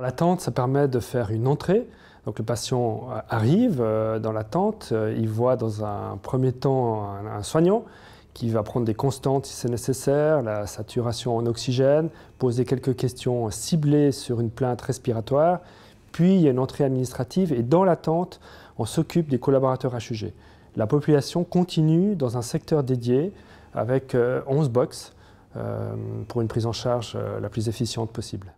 L'attente, ça permet de faire une entrée. Donc le patient euh, arrive euh, dans l'attente, euh, il voit dans un premier temps un soignant qui va prendre des constantes si c'est nécessaire, la saturation en oxygène, poser quelques questions ciblées sur une plainte respiratoire, puis il y a une entrée administrative et dans l'attente, on s'occupe des collaborateurs HUG. La population continue dans un secteur dédié avec 11 box pour une prise en charge la plus efficiente possible.